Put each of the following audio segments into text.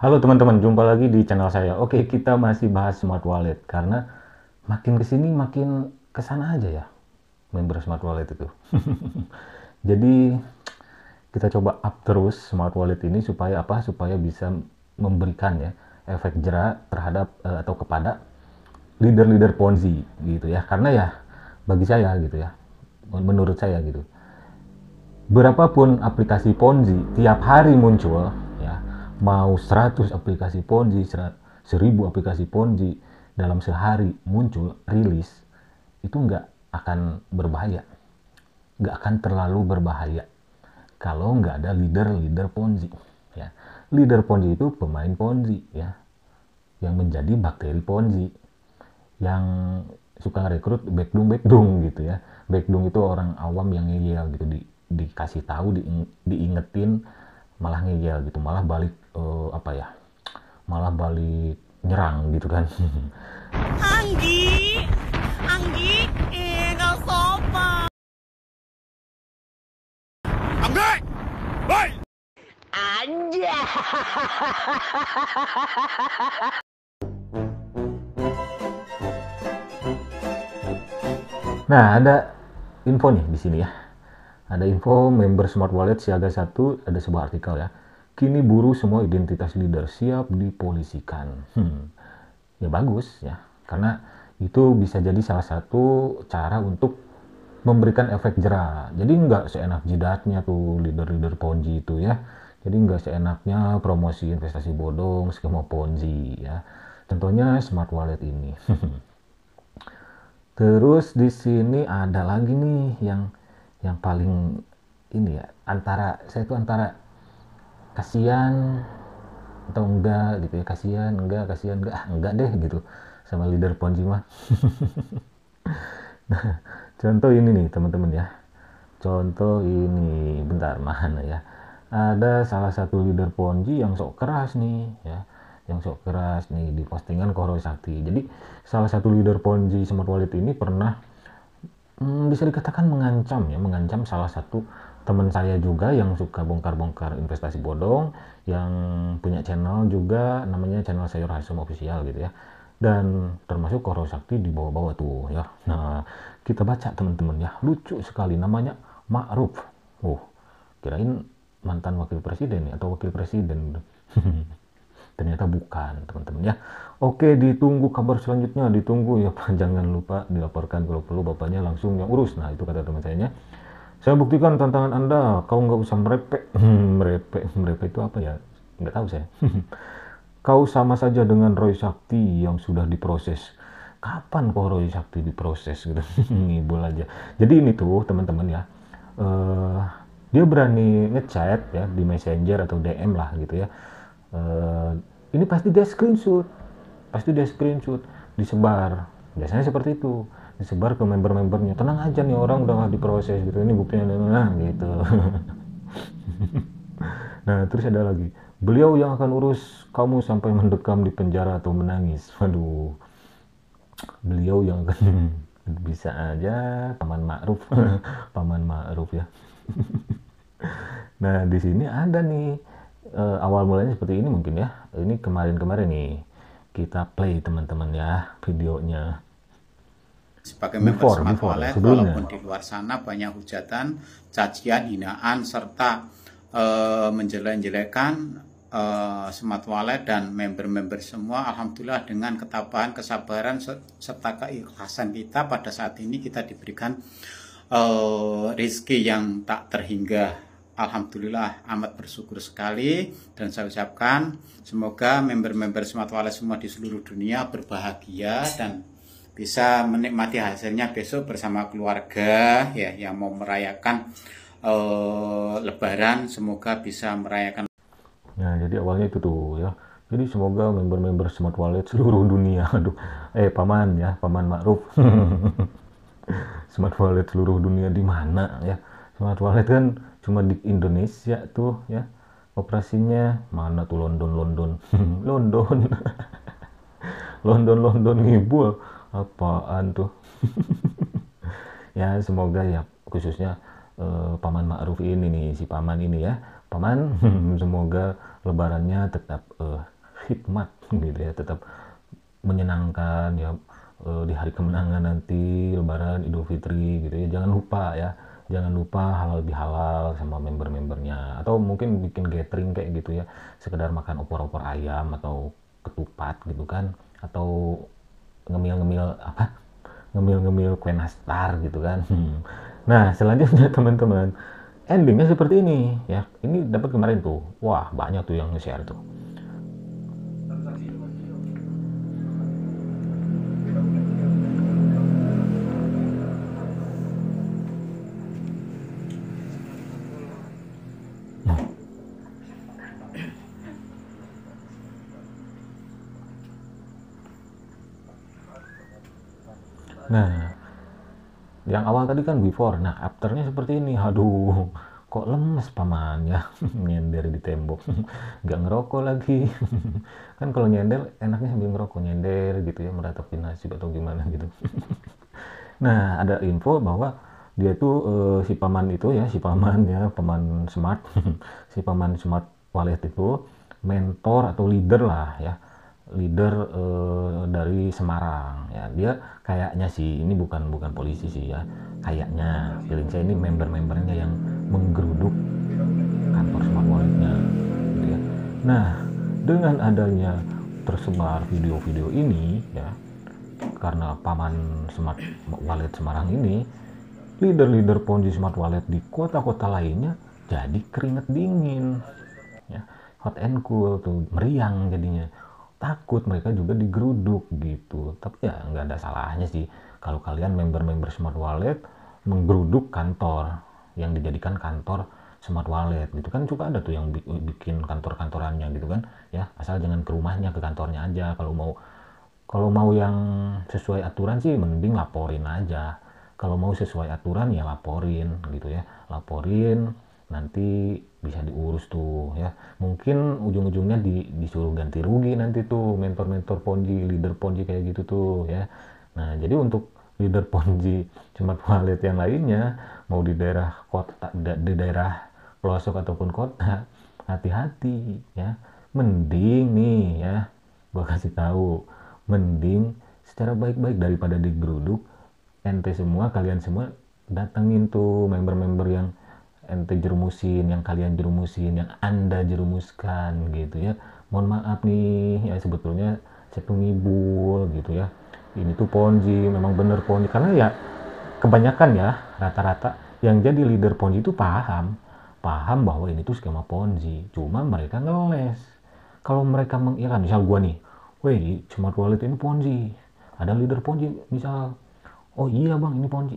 Halo teman-teman, jumpa lagi di channel saya. Oke, kita masih bahas smart wallet karena makin kesini makin kesana aja ya member smart wallet itu. Jadi kita coba up terus smart wallet ini supaya apa? Supaya bisa memberikan ya efek jerah terhadap eh, atau kepada leader-leader Ponzi gitu ya. Karena ya bagi saya gitu ya, menurut saya gitu. Berapapun aplikasi Ponzi tiap hari muncul mau 100 aplikasi ponzi 1000 aplikasi ponzi dalam sehari muncul rilis itu nggak akan berbahaya nggak akan terlalu berbahaya kalau nggak ada leader-leader ponzi ya leader ponzi itu pemain ponzi ya yang menjadi bakteri ponzi yang suka rekrut backdung backdung gitu ya backdung itu orang awam yang ngeyel gitu di, dikasih tahu di, diingetin malah ngeyel gitu malah balik uh, apa ya malah balik nyerang gitu kan Anggi Anggi eh sopan Anggi Woi Anja Nah ada info nih di sini ya ada info member Smart Wallet siaga satu ada sebuah artikel ya. Kini buru semua identitas leader siap dipolisikan. Hmm, ya bagus ya, karena itu bisa jadi salah satu cara untuk memberikan efek jerah. Jadi nggak seenak jidatnya tuh leader-leader ponzi itu ya. Jadi nggak seenaknya promosi investasi bodong, skema ponzi ya. Tentunya smart wallet ini. Terus di sini ada lagi nih yang yang paling ini ya antara saya itu antara kasihan atau enggak gitu ya kasihan enggak kasihan enggak ah, enggak deh gitu sama leader ponji mah nah contoh ini nih teman-teman ya contoh ini bentar mana ya ada salah satu leader ponji yang sok keras nih ya yang sok keras nih di postingan Koro Sakti jadi salah satu leader ponji Smart Wallet ini pernah hmm, bisa dikatakan mengancam ya mengancam salah satu teman saya juga yang suka bongkar-bongkar investasi bodong yang punya channel juga namanya channel Sayur Hasum Official gitu ya dan termasuk Koro Sakti di bawah-bawah tuh ya. Nah, kita baca teman-teman ya. Lucu sekali namanya Ma'ruf. Uh, kirain mantan wakil presiden atau wakil presiden. Gitu. ternyata bukan teman-teman ya oke ditunggu kabar selanjutnya ditunggu ya Pak jangan lupa dilaporkan kalau perlu bapaknya langsung yang urus nah itu kata teman sayanya saya buktikan tantangan anda kau nggak usah merepek merepek merepek itu apa ya nggak tahu saya kau sama saja dengan Roy Sakti yang sudah diproses kapan kok Roy Sakti diproses gitu ngibul aja jadi ini tuh teman-teman ya uh, dia berani ngechat ya di messenger atau DM lah gitu ya Eh, ini pasti dia screenshot pasti dia screenshot disebar biasanya seperti itu disebar ke member-membernya tenang aja nih orang udah diproses gitu ini buktinya nah, nah, nah gitu nah terus ada lagi beliau yang akan urus kamu sampai mendekam di penjara atau menangis waduh beliau yang akan bisa aja paman ma'ruf paman ma'ruf ya nah di sini ada nih uh, awal mulanya seperti ini mungkin ya. Ini kemarin-kemarin nih kita play teman-teman ya videonya. Sebagai member before, smart before, wallet, walaupun di luar sana banyak hujatan, cacian, hinaan, serta uh, eh, menjelek-jelekan uh, eh, smart wallet dan member-member semua, alhamdulillah dengan ketabahan, kesabaran, serta keikhlasan kita pada saat ini kita diberikan uh, rezeki yang tak terhingga Alhamdulillah amat bersyukur sekali dan saya ucapkan semoga member-member Smart Wallet semua di seluruh dunia berbahagia dan bisa menikmati hasilnya besok bersama keluarga ya yang mau merayakan uh, Lebaran semoga bisa merayakan. Nah jadi awalnya itu tuh ya. Jadi semoga member-member Smart Wallet seluruh dunia, aduh, eh paman ya, paman Ma'ruf. Smart Wallet seluruh dunia di mana ya? Smart Wallet kan cuma di Indonesia tuh ya operasinya mana tuh London London London London London ngibul apaan tuh ya semoga ya khususnya eh, paman Ma'ruf ini nih si paman ini ya paman semoga lebarannya tetap eh, hikmat gitu ya tetap menyenangkan ya eh, di hari kemenangan nanti lebaran Idul Fitri gitu ya jangan lupa ya jangan lupa halal bihalal sama member-membernya atau mungkin bikin gathering kayak gitu ya sekedar makan opor-opor ayam atau ketupat gitu kan atau ngemil-ngemil apa ngemil-ngemil kue nastar gitu kan hmm. nah selanjutnya teman-teman endingnya seperti ini ya ini dapat kemarin tuh wah banyak tuh yang nge-share tuh yang awal tadi kan before nah afternya seperti ini aduh kok lemes paman ya nyender di tembok nggak ngerokok lagi kan kalau nyender enaknya sambil ngerokok nyender gitu ya meratapi nasib atau gimana gitu nah ada info bahwa dia tuh eh, si paman itu ya si paman ya paman smart si paman smart wallet itu mentor atau leader lah ya leader uh, dari Semarang ya dia kayaknya sih ini bukan bukan polisi sih ya kayaknya feeling saya ini member-membernya yang menggeruduk kantor smart walletnya gitu ya. nah dengan adanya tersebar video-video ini ya karena paman smart wallet Semarang ini leader-leader ponzi smart wallet di kota-kota lainnya jadi keringet dingin ya hot and cool tuh meriang jadinya takut mereka juga digeruduk gitu tapi ya nggak ada salahnya sih kalau kalian member-member smart wallet menggeruduk kantor yang dijadikan kantor smart wallet gitu kan juga ada tuh yang bikin kantor-kantorannya gitu kan ya asal jangan ke rumahnya ke kantornya aja kalau mau kalau mau yang sesuai aturan sih mending laporin aja kalau mau sesuai aturan ya laporin gitu ya laporin nanti bisa diurus tuh ya mungkin ujung-ujungnya di, disuruh ganti rugi nanti tuh mentor-mentor ponji leader ponji kayak gitu tuh ya nah jadi untuk leader ponji cuma wallet yang lainnya mau di daerah kota di daerah pelosok ataupun kota hati-hati ya mending nih ya gua kasih tahu mending secara baik-baik daripada digeruduk ente semua kalian semua datangin tuh member-member yang ente jerumusin, yang kalian jerumusin, yang anda jerumuskan gitu ya. Mohon maaf nih, ya sebetulnya saya ngibul gitu ya. Ini tuh Ponzi, memang bener Ponzi. Karena ya kebanyakan ya rata-rata yang jadi leader Ponzi itu paham. Paham bahwa ini tuh skema Ponzi. Cuma mereka ngeles. Kalau mereka mengira, ya kan, misal gua nih, weh cuma kualitas ini Ponzi. Ada leader Ponzi, misal, oh iya bang ini Ponzi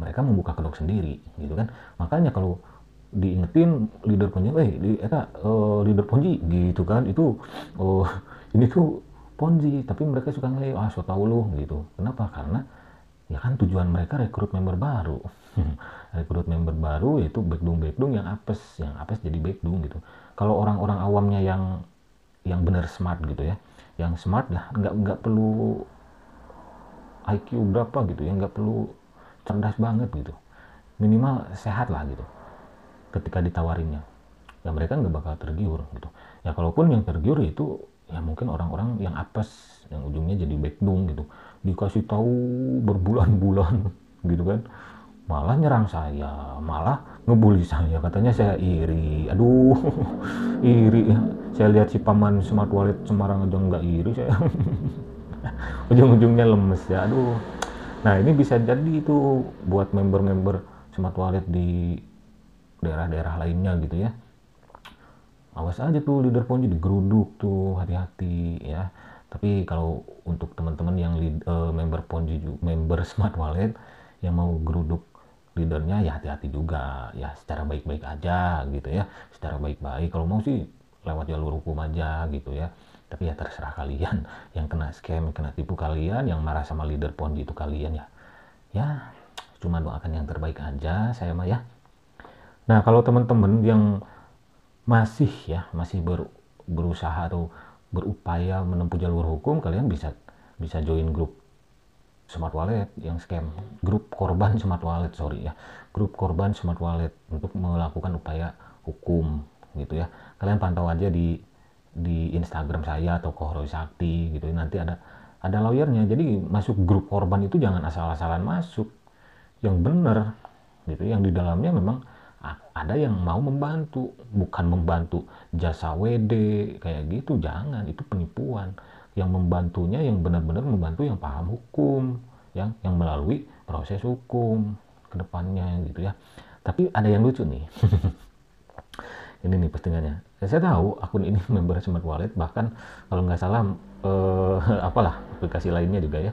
mereka membuka kedok sendiri gitu kan makanya kalau diingetin leader Ponji, eh di, Eka uh, eh, leader Ponji gitu kan itu uh, ini tuh Ponzi tapi mereka suka ngeliat ah so tau lu gitu kenapa karena ya kan tujuan mereka rekrut member baru rekrut member baru yaitu backdung backdung yang apes yang apes jadi backdung gitu kalau orang-orang awamnya yang yang benar smart gitu ya yang smart lah nggak nggak perlu IQ berapa gitu ya nggak perlu cerdas banget gitu minimal sehat lah gitu ketika ditawarinnya ya mereka nggak bakal tergiur gitu ya kalaupun yang tergiur itu ya mungkin orang-orang yang apes yang ujungnya jadi backdung gitu dikasih tahu berbulan-bulan gitu kan malah nyerang saya malah ngebully saya katanya saya iri aduh iri saya lihat si paman smart wallet Semarang aja nggak iri saya ujung-ujungnya lemes ya aduh Nah ini bisa jadi itu buat member-member smart wallet di daerah-daerah lainnya gitu ya. Awas aja tuh leader ponji geruduk tuh hati-hati ya. Tapi kalau untuk teman-teman yang lead, uh, member ponji member smart wallet yang mau geruduk leadernya ya hati-hati juga ya secara baik-baik aja gitu ya secara baik-baik kalau mau sih lewat jalur hukum aja gitu ya tapi ya terserah kalian yang kena scam kena tipu kalian yang marah sama leader pon itu kalian ya ya cuma doakan yang terbaik aja saya mah ya nah kalau teman-teman yang masih ya masih ber, berusaha atau berupaya menempuh jalur hukum kalian bisa bisa join grup smart wallet yang scam grup korban smart wallet sorry ya grup korban smart wallet untuk melakukan upaya hukum gitu ya kalian pantau aja di di Instagram saya atau Roy Sakti gitu nanti ada ada lawyernya jadi masuk grup korban itu jangan asal-asalan masuk yang benar gitu yang di dalamnya memang ada yang mau membantu bukan membantu jasa WD kayak gitu jangan itu penipuan yang membantunya yang benar-benar membantu yang paham hukum yang yang melalui proses hukum kedepannya gitu ya tapi ada yang lucu nih ini nih postingannya saya tahu akun ini member smart wallet bahkan kalau nggak salah eh, apalah aplikasi lainnya juga ya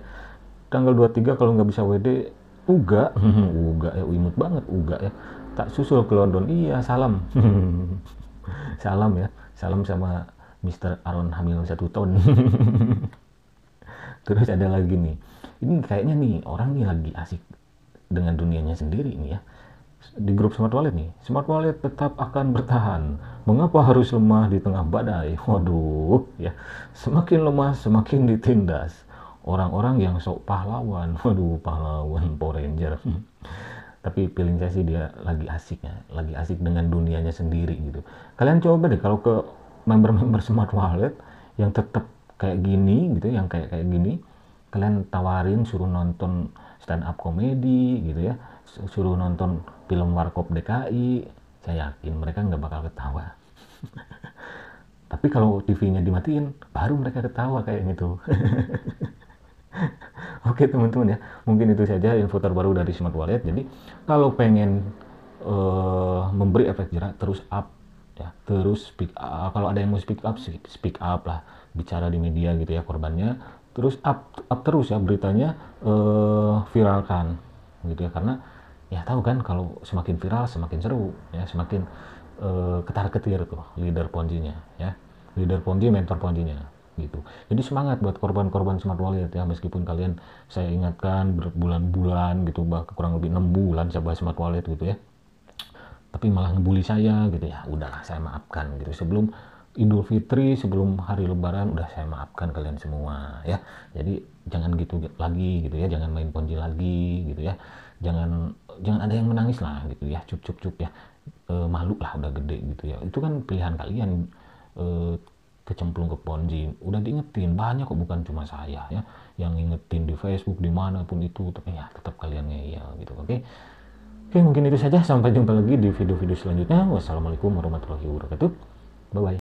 tanggal 23 kalau nggak bisa WD uga uga ya imut banget uga ya tak susul ke London iya salam salam ya salam sama Mr. Aaron Hamil satu tahun terus ada lagi nih ini kayaknya nih orang nih lagi asik dengan dunianya sendiri nih ya di grup Smart Wallet nih. Smart Wallet tetap akan bertahan. Mengapa harus lemah di tengah badai? Waduh, ya. Semakin lemah, semakin ditindas. Orang-orang yang sok pahlawan. Waduh, pahlawan Power Ranger. Tapi feeling saya sih dia lagi asik ya, lagi asik dengan dunianya sendiri gitu. Kalian coba deh kalau ke member-member Smart Wallet yang tetap kayak gini gitu, yang kayak kayak gini, kalian tawarin suruh nonton stand up komedi gitu ya suruh nonton film Warkop DKI saya yakin mereka nggak bakal ketawa tapi kalau TV-nya dimatiin baru mereka ketawa kayak gitu Oke teman-teman ya, mungkin itu saja info terbaru dari Smart Wallet. Jadi kalau pengen uh, memberi efek jerak, terus up ya, terus speak up. Ah, kalau ada yang mau speak up, speak up lah, bicara di media gitu ya korbannya. Terus up up terus ya beritanya uh, viralkan gitu ya karena ya tahu kan kalau semakin viral semakin seru ya semakin uh, ketar ketir tuh leader ponjinya ya leader ponji mentor ponjinya gitu jadi semangat buat korban-korban smart wallet ya meskipun kalian saya ingatkan berbulan-bulan gitu bahkan kurang lebih enam bulan coba smart wallet gitu ya tapi malah ngebully saya gitu ya udahlah saya maafkan gitu sebelum Idul Fitri sebelum hari Lebaran udah saya maafkan kalian semua ya jadi jangan gitu lagi gitu ya jangan main ponji lagi gitu ya jangan jangan ada yang menangis lah gitu ya cup cup cup ya e, malu lah udah gede gitu ya itu kan pilihan kalian e, kecemplung ke ponji udah diingetin banyak kok bukan cuma saya ya yang ingetin di Facebook dimanapun itu tapi ya tetap kalian ngeyel gitu oke okay? Oke, mungkin itu saja. Sampai jumpa lagi di video-video selanjutnya. Wassalamualaikum warahmatullahi wabarakatuh. Bye-bye.